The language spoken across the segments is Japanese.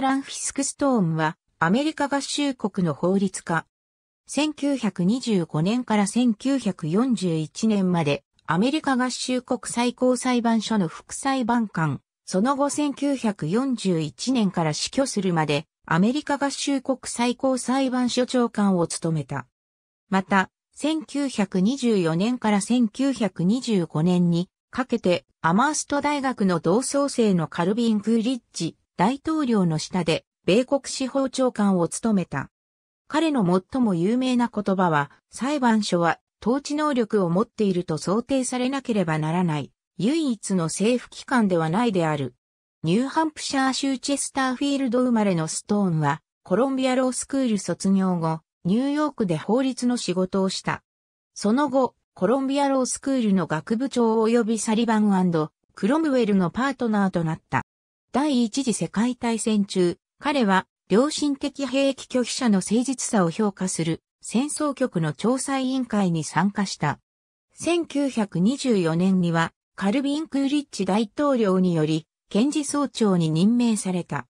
アラン・フィスクストーンは、アメリカ合衆国の法律家。1925年から1941年まで、アメリカ合衆国最高裁判所の副裁判官、その後1941年から死去するまで、アメリカ合衆国最高裁判所長官を務めた。また、1924年から1925年にかけて、アマースト大学の同窓生のカルビン・クーリッジ大統領の下で米国司法長官を務めた。彼の最も有名な言葉は、裁判所は統治能力を持っていると想定されなければならない、唯一の政府機関ではないである。ニューハンプシャー州チェスターフィールド生まれのストーンは、コロンビアロースクール卒業後、ニューヨークで法律の仕事をした。その後、コロンビアロースクールの学部長及びサリバンクロムウェルのパートナーとなった。第一次世界大戦中、彼は良心的兵役拒否者の誠実さを評価する戦争局の調査委員会に参加した。1924年にはカルビン・クーリッチ大統領により検事総長に任命された。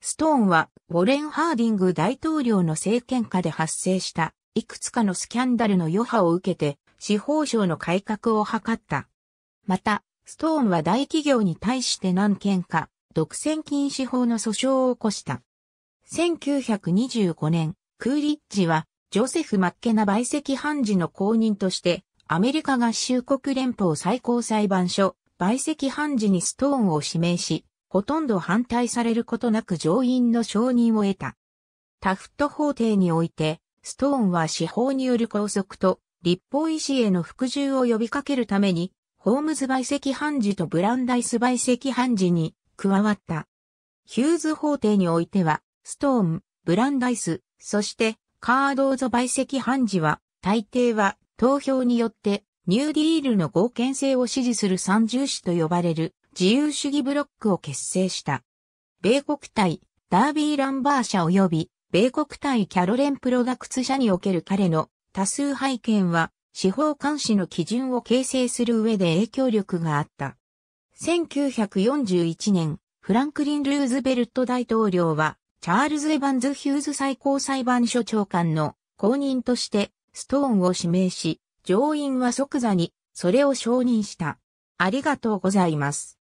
ストーンはウォレン・ハーディング大統領の政権下で発生したいくつかのスキャンダルの余波を受けて司法省の改革を図った。また、ストーンは大企業に対して何件か独占禁止法の訴訟を起こした。1925年、クーリッジは、ジョセフ・マッケナ陪席判事の公認として、アメリカ合衆国連邦最高裁判所、陪席判事にストーンを指名し、ほとんど反対されることなく上院の承認を得た。タフト法廷において、ストーンは司法による拘束と立法医師への服従を呼びかけるために、ホームズ陪席判事とブランダイス陪席判事に加わった。ヒューズ法廷においては、ストーン、ブランダイス、そしてカードーゾ陪席判事は、大抵は投票によってニューディールの合憲性を支持する三重視と呼ばれる自由主義ブロックを結成した。米国対ダービーランバー社及び米国対キャロレンプロダクツ社における彼の多数拝見は司法監視の基準を形成する上で影響力があった。1941年、フランクリン・ルーズベルト大統領は、チャールズ・エヴァンズ・ヒューズ最高裁判所長官の公認として、ストーンを指名し、上院は即座に、それを承認した。ありがとうございます。